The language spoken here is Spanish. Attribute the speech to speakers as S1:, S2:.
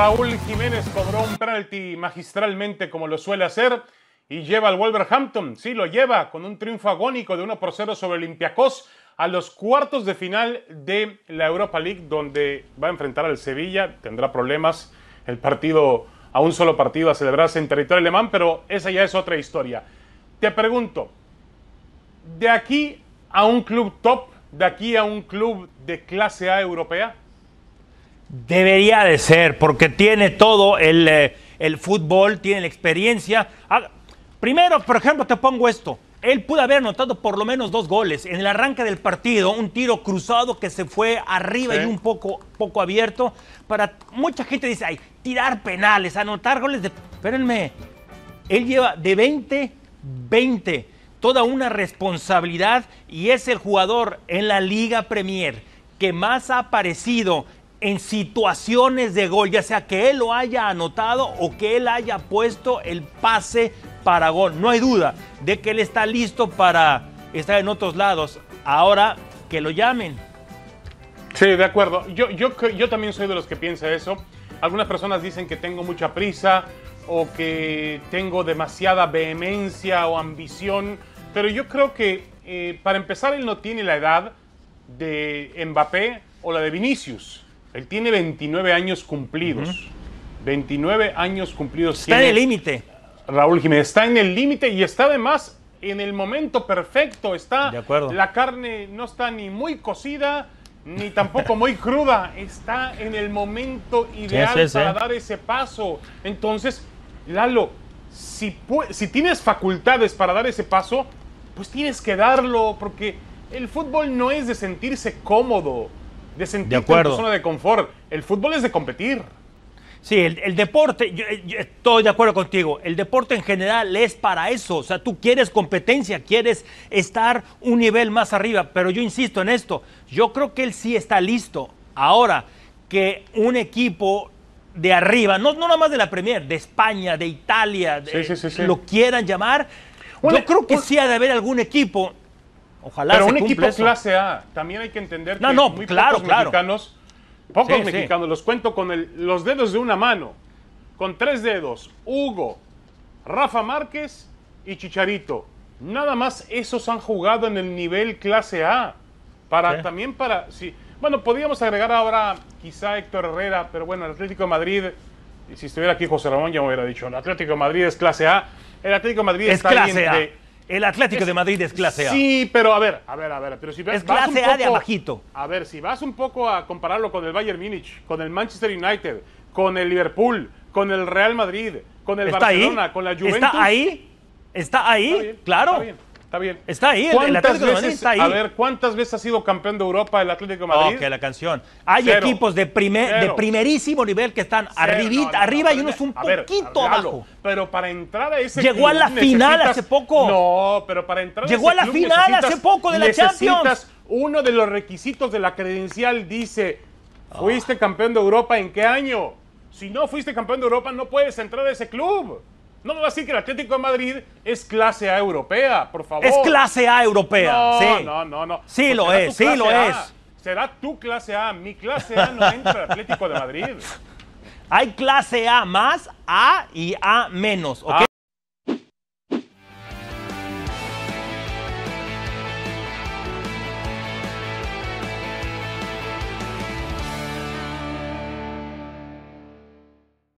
S1: Raúl Jiménez cobró un penalti magistralmente como lo suele hacer y lleva al Wolverhampton, sí, lo lleva con un triunfo agónico de 1 por 0 sobre Olympiacos a los cuartos de final de la Europa League donde va a enfrentar al Sevilla, tendrá problemas el partido a un solo partido a celebrarse en territorio alemán, pero esa ya es otra historia. Te pregunto, de aquí a un club top, de aquí a un club de clase A europea,
S2: Debería de ser, porque tiene todo el, eh, el fútbol, tiene la experiencia. Ah, primero, por ejemplo, te pongo esto. Él pudo haber anotado por lo menos dos goles. En el arranque del partido, un tiro cruzado que se fue arriba y un poco, poco abierto. Para mucha gente dice, ay, tirar penales, anotar goles de... Espérenme, él lleva de 20, 20, toda una responsabilidad y es el jugador en la Liga Premier que más ha aparecido en situaciones de gol, ya sea que él lo haya anotado o que él haya puesto el pase para gol. No hay duda de que él está listo para estar en otros lados. Ahora que lo llamen.
S1: Sí, de acuerdo. Yo, yo, yo también soy de los que piensa eso. Algunas personas dicen que tengo mucha prisa o que tengo demasiada vehemencia o ambición, pero yo creo que eh, para empezar él no tiene la edad de Mbappé o la de Vinicius. Él tiene 29 años cumplidos. 29 años cumplidos. Está en el límite. Raúl Jiménez está en el límite y está además en el momento perfecto. Está de acuerdo. La carne no está ni muy cocida ni tampoco muy cruda. Está en el momento ideal para dar ese paso. Entonces, Lalo, si, si tienes facultades para dar ese paso, pues tienes que darlo porque el fútbol no es de sentirse cómodo de zona de confort. El fútbol es de competir.
S2: Sí, el, deporte, eh, estoy de acuerdo contigo, el deporte en general es para eso, o sea, tú quieres competencia, quieres estar un nivel más arriba, pero yo insisto en esto, yo creo que él sí está listo. Ahora, que un equipo de arriba, no, no nada más de la Premier, de España, de Italia, de, lo quieran llamar, yo creo que sí ha de haber algún equipo Ojalá. un equipo clase
S1: A, también hay que entender que muy claro, pocos mexicanos, pocos mexicanos, los cuento con los dedos de una mano, con tres dedos, Hugo, Rafa Márquez y Chicharito. Nada más esos han jugado en el nivel clase A. Para también para. Bueno, podríamos agregar ahora quizá Héctor Herrera, pero bueno, el Atlético de Madrid, si estuviera aquí José Ramón ya me hubiera dicho, el Atlético de Madrid es clase A. El Atlético de Madrid es está clase A el Atlético de Madrid es clase A. Sí, pero a ver, a ver, a ver. Pero si vas, es clase A de abajito. A ver, si vas un poco a compararlo con el Bayern Múnich, con el Manchester United, con el Liverpool, con el Real Madrid, con el Barcelona, con la Juventus. ¿Está ahí? ¿Está ahí? claro está bien. Está ahí, el, Atlético Madrid está ahí. A ver, ¿cuántas veces ha sido campeón de
S2: Europa el Atlético de Madrid? Ok, la canción. Hay equipos de, primer, de primerísimo nivel que están arribita, arriba y unos un poquito abajo.
S1: pero para entrar a ese Llegó a la final hace poco. No, pero para entrar Llegó a, ese Llegó a la final hace poco de la Champions. Uno de los requisitos de la credencial dice, ¿fuiste ah. campeón de Europa en qué año? Si no fuiste campeón de Europa, no puedes entrar a ese club. No me va a decir que el Atlético de Madrid es clase A europea, por favor. Es clase A europea. No, sí. no, no, no. Sí lo es, sí lo es. Será tu clase A. Mi clase A no entra el Atlético de Madrid.
S2: Hay clase A más, A y A menos, ¿ok? Ah,